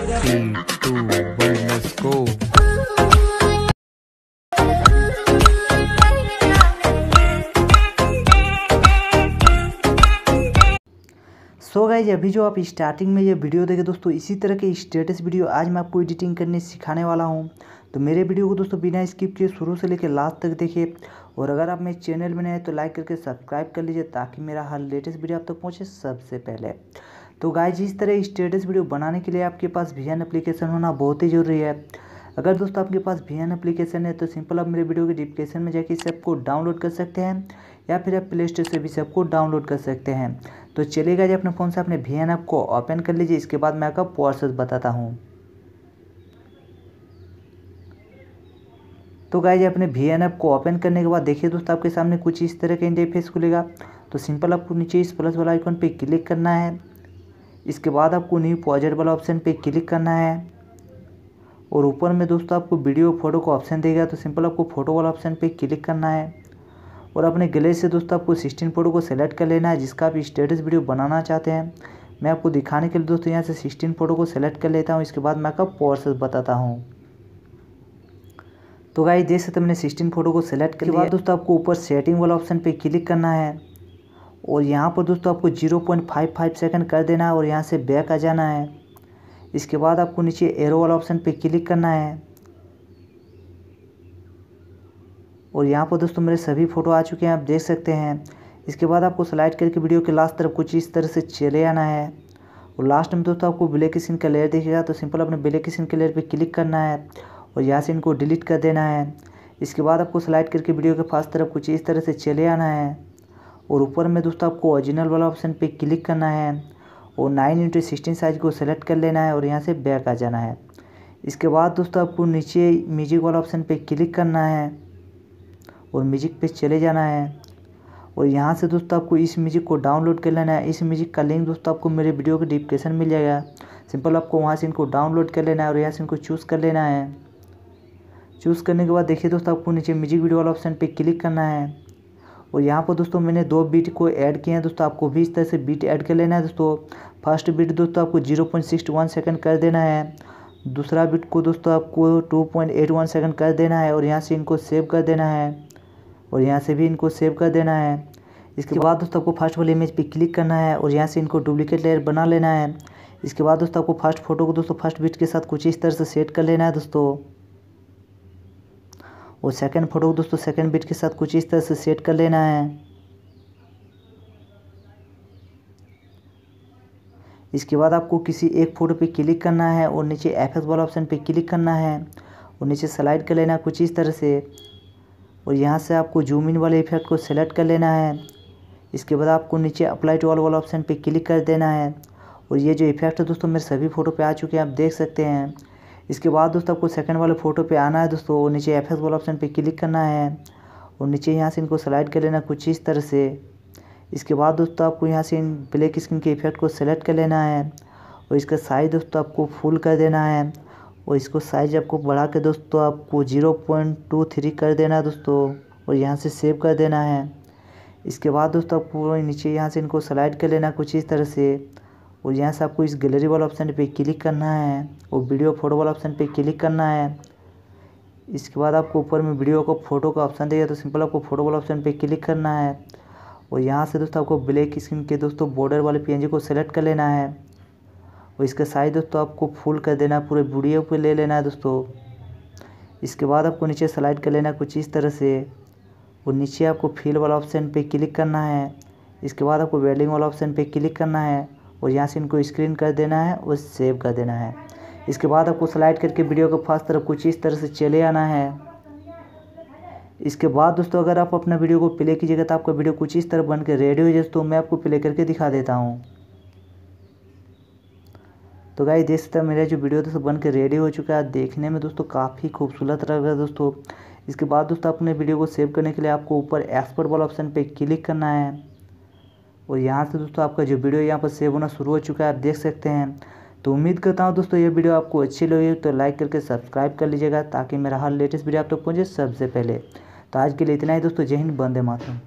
सो गए अभी जो आप स्टार्टिंग में ये वीडियो देखे दोस्तों इसी तरह के स्टेटस वीडियो आज मैं आपको एडिटिंग करने सिखाने वाला हूँ तो मेरे वीडियो को दोस्तों बिना स्किप किए शुरू से लेकर लास्ट तक देखिए और अगर आप मेरे चैनल में नए तो लाइक करके सब्सक्राइब कर लीजिए ताकि मेरा हर लेटेस्ट वीडियो आप तक तो पहुँचे सबसे पहले तो गाय इस तरह स्टेटस वीडियो बनाने के लिए आपके पास वी एन एप्लीकेशन होना बहुत ही ज़रूरी है अगर दोस्तों आपके पास वी एन एप्लीकेशन है तो सिंपल आप मेरे वीडियो के डिप्लीकेशन में जाके इस ऐप को डाउनलोड कर सकते हैं या फिर आप प्ले स्टोर से भी इस ऐप को डाउनलोड कर सकते हैं तो चलेगा जी अपने फ़ोन से अपने वी एन ऐप को ओपन कर लीजिए इसके बाद मैं आपका प्रोसेस बताता हूँ तो जी अपने वी एन ऐप को ओपन करने के बाद देखिए दोस्तों आपके सामने कुछ इस तरह का इंटरफेस खुलेगा तो सिंपल आपको नीचे इस प्लस वाला आइकॉन पे क्लिक करना है इसके बाद आपको न्यू प्रोजेक्ट वाला ऑप्शन पे क्लिक करना है और ऊपर में दोस्तों आपको वीडियो फोटो का ऑप्शन देगा तो सिंपल आपको फ़ोटो वाला ऑप्शन पे क्लिक करना है और अपने गले से दोस्तों आपको सिक्सटीन फोटो को सेलेक्ट कर लेना है जिसका आप स्टेटस वीडियो बनाना चाहते हैं मैं आपको दिखाने के लिए दोस्तों यहाँ से सिक्सटीन फोटो को सेलेक्ट कर लेता हूँ इसके बाद मैं आपका प्रोसेस बताता हूँ तो गाई देख सकते मैंने सिक्सटीन फोटो को सेलेक्ट कर लिया दोस्तों आपको ऊपर सेटिंग वाला ऑप्शन पर क्लिक करना है और यहाँ पर दोस्तों आपको zero point five five second कर देना है और यहाँ से बैक आ जाना है इसके बाद आपको नीचे एरो वाला ऑप्शन पे क्लिक करना है और यहाँ पर दोस्तों मेरे सभी फ़ोटो आ चुके हैं आप देख सकते हैं इसके बाद आपको स्लाइड करके वीडियो के लास्ट तरफ कुछ इस तरह से चले आना है और लास्ट में दोस्तों आपको ब्लैक स्क्रीन का लेयर देखेगा तो सिंपल अपने ब्लैक स्क्रीन के लेयर पर क्लिक करना है और यहाँ से इनको डिलीट कर देना है इसके बाद आपको स्लाइड करके वीडियो के फास्ट तरफ कुछ इस तरह से चले आना है और ऊपर में दोस्तों आपको ओरिजिनल वाला ऑप्शन पे क्लिक करना है और नाइन इंटू सिक्सटीन साइज़ को सेलेक्ट कर लेना है और यहाँ से बैक आ जाना है इसके बाद दोस्तों आपको नीचे म्यूजिक वाला ऑप्शन पे क्लिक करना है और म्यूजिक पे चले जाना है और यहाँ से दोस्तों आपको इस म्यूजिक को डाउनलोड कर लेना है इस म्यूजिक का लिंक दोस्तों आपको मेरे वीडियो के डिस्क्रिप्शन मिल जाएगा सिंपल आपको वहाँ से इनको डाउनलोड कर लेना है और यहाँ से इनको चूज़ कर लेना है चूज़ करने के बाद देखिए दोस्तों आपको नीचे म्यूजिक वीडियो वाला ऑप्शन पे क्लिक करना है और यहाँ पर दोस्तों मैंने दो बीट को ऐड किए हैं दोस्तों आपको भी इस तरह से बीट ऐड कर लेना है दोस्तों फर्स्ट बीट दोस्तों आपको zero point six one second कर देना है दूसरा बिट को दोस्तों आपको two point eight one second कर देना है और यहाँ से इनको सेव कर देना है और यहाँ से भी इनको सेव कर देना है इसके बाद दोस्तों आपको फर्स्ट वाले इमेज पे क्लिक करना है और यहाँ से इनको डुप्लीकेट लेयर बना लेना है इसके बाद दोस्तों आपको फर्स्ट फोटो को दोस्तों फर्स्ट बिट के साथ कुछ इस तरह से सेट कर लेना है दोस्तों और सेकंड फोटो को दोस्तों सेकंड बिट के साथ कुछ इस तरह से सेट कर लेना है इसके बाद आपको किसी एक फोटो पे क्लिक करना है और नीचे एफ एक्स वाला ऑप्शन पे क्लिक करना है और नीचे स्लाइड कर लेना है कुछ इस तरह से और यहाँ से आपको जूम इन वाले इफेक्ट को सेलेक्ट कर लेना है इसके बाद आपको नीचे अप्लाई टू ऑल वाला ऑप्शन पे क्लिक कर देना है और ये जो इफेक्ट है दोस्तों मेरे सभी फ़ोटो पे आ चुके हैं आप देख सकते हैं इसके बाद दोस्तों आपको सेकंड वाले फ़ोटो पे आना है दोस्तों नीचे एफ एस वाला ऑप्शन पे क्लिक करना है और नीचे यहाँ से इनको सेलेक्ट कर लेना कुछ इस तरह से इसके बाद दोस्तों आपको यहाँ से इन ब्लैक स्किन के इफेक्ट को सेलेक्ट कर लेना है और इसका साइज़ दोस्तों आपको फुल कर देना है और इसको साइज आपको बढ़ा के दोस्तों आपको ज़ीरो पॉइंट टू थ्री कर देना है दोस्तों और यहाँ से सेव कर देना है इसके बाद दोस्तों आपको नीचे यहाँ से इनको सेलेक्ट कर लेना कुछ इस तरह से और यहाँ से आपको इस गैलरी वाला ऑप्शन पे क्लिक करना है और वीडियो फोटो वाला ऑप्शन पे क्लिक करना है इसके बाद आपको ऊपर में वीडियो को फोटो का ऑप्शन देगा तो सिंपल आपको फोटो वाला ऑप्शन पे क्लिक करना है और यहाँ से दोस्तों आपको ब्लैक स्क्रीन के दोस्तों बॉर्डर वाले पी को सेलेक्ट कर लेना है और इसका साइज दोस्तों आपको फुल कर देना पूरे वीडियो पर ले लेना है दोस्तों इसके बाद आपको नीचे स्लाइड कर लेना कुछ इस तरह से और नीचे आपको फील वाला ऑप्शन पर क्लिक करना है इसके बाद आपको वेल्डिंग वाला ऑप्शन पर क्लिक करना है और यहाँ से इनको स्क्रीन कर देना है और सेव कर देना है इसके बाद आपको स्लाइड करके वीडियो को फर्स्ट तरफ कुछ इस तरह से चले आना है इसके बाद दोस्तों अगर आप अपना वीडियो को प्ले कीजिएगा तो आपका वीडियो कुछ इस तरह बन के रेडी हो जाए तो मैं आपको प्ले करके दिखा देता हूँ तो गाई देख सकते हैं मेरा जो वीडियो दोस्तों बन के रेडी हो चुका है देखने में दोस्तों काफ़ी खूबसूरत लग रहा है दोस्तों इसके बाद दोस्तों अपने वीडियो को सेव करने के लिए आपको ऊपर एक्सपोर्ट वाला ऑप्शन पर क्लिक करना है और यहाँ से दोस्तों आपका जो वीडियो यहाँ पर सेव होना शुरू हो चुका है आप देख सकते हैं तो उम्मीद करता हूँ दोस्तों ये वीडियो आपको अच्छी लगी तो लाइक करके सब्सक्राइब कर लीजिएगा ताकि मेरा हर लेटेस्ट वीडियो आप तक तो पहुँचे सबसे पहले तो आज के लिए इतना ही दोस्तों जय हिंद बंदे मातरम